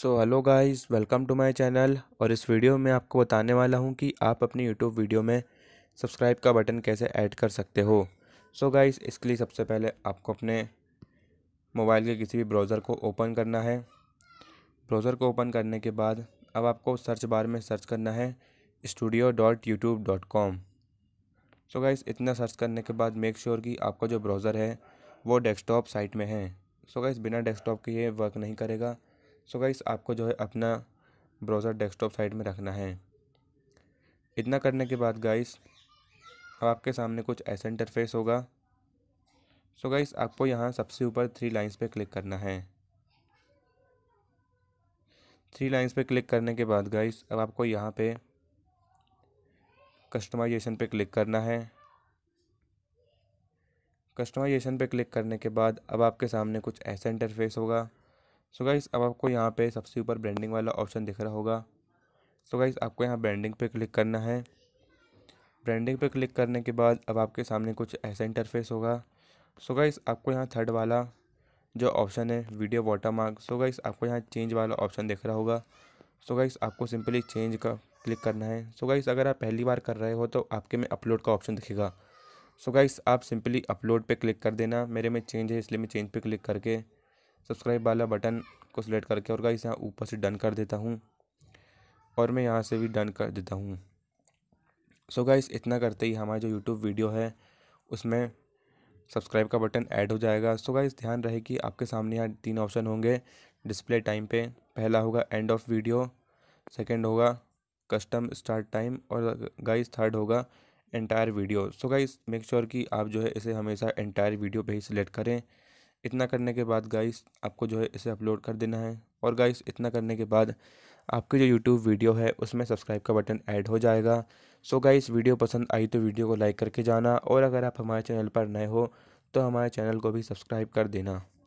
so hello guys welcome to my channel और इस video में आपको बताने वाला हूं कि आप अपनी यूट्यूब वीडियो में सब्सक्राइब का बटन कैसे ऐड कर सकते हो सो so गाइस इसके लिए सबसे पहले आपको अपने मोबाइल के किसी भी ब्राउज़र को ओपन करना है ब्राउज़र को ओपन करने के बाद अब आपको सर्च बार में सर्च करना है studio dot YouTube dot com so guys इतना सर्च करने के बाद मेक श्योर कि आपका जो ब्राउज़र है वो डेस्कटॉप साइट में है सो so गाइस बिना डेस्कटॉप के ये वर्क नहीं करेगा सो गाइस आपको जो है अपना ब्राउज़र डेस्कटॉप साइड में रखना है इतना करने के बाद गाइस अब आपके सामने कुछ ऐसा इंटरफेस होगा सो गाइस आपको यहाँ सबसे ऊपर थ्री लाइंस पे क्लिक करना है थ्री लाइंस पे क्लिक करने के बाद गाइस अब आपको यहाँ पे कस्टमाइजेशन पे क्लिक करना है कस्टमाइजेशन पे क्लिक करने के बाद अब आपके सामने कुछ ऐसा इंटरफेस होगा सो गाइस अब आपको यहाँ पे सबसे ऊपर ब्रांडिंग वाला ऑप्शन दिख रहा होगा सो गाइस आपको यहाँ ब्रांडिंग पे क्लिक करना है ब्रांडिंग पे क्लिक करने के बाद अब आपके सामने कुछ ऐसा इंटरफेस होगा सो गाइस आपको यहाँ थर्ड वाला जो ऑप्शन है video watermark so guys आपको यहाँ चेंज वाला ऑप्शन दिख रहा होगा सो गाइस आपको सिंपली चेंज का क्लिक करना है सो गाइस अगर आप पहली बार कर रहे हो तो आपके में अपलोड का ऑप्शन दिखेगा सो गाइस आप सिंपली अपलोड पे क्लिक कर देना मेरे में चेंज है इसलिए मैं चेंज पे क्लिक करके सब्सक्राइब वाला बटन को सिलेक्ट करके और गाइस यहाँ ऊपर से डन कर देता हूँ और मैं यहाँ से भी डन कर देता हूँ सो गाइस इतना करते ही हमारा जो यूट्यूब वीडियो है उसमें सब्सक्राइब का बटन ऐड हो जाएगा सो गाइस ध्यान रहे कि आपके सामने यहाँ तीन ऑप्शन होंगे डिस्प्ले टाइम पे पहला होगा एंड ऑफ वीडियो सेकंड होगा कस्टम स्टार्ट टाइम और गाइस थर्ड होगा entire video so guys make sure कि आप जो है इसे हमेशा एंटायर वीडियो पे ही सिलेक्ट करें इतना करने के बाद गाइस आपको जो है इसे अपलोड कर देना है और गाइस इतना करने के बाद आपकी जो यूट्यूब वीडियो है उसमें सब्सक्राइब का बटन ऐड हो जाएगा सो गाइस वीडियो पसंद आई तो वीडियो को लाइक करके जाना और अगर आप हमारे चैनल पर नए हो तो हमारे चैनल को भी सब्सक्राइब कर देना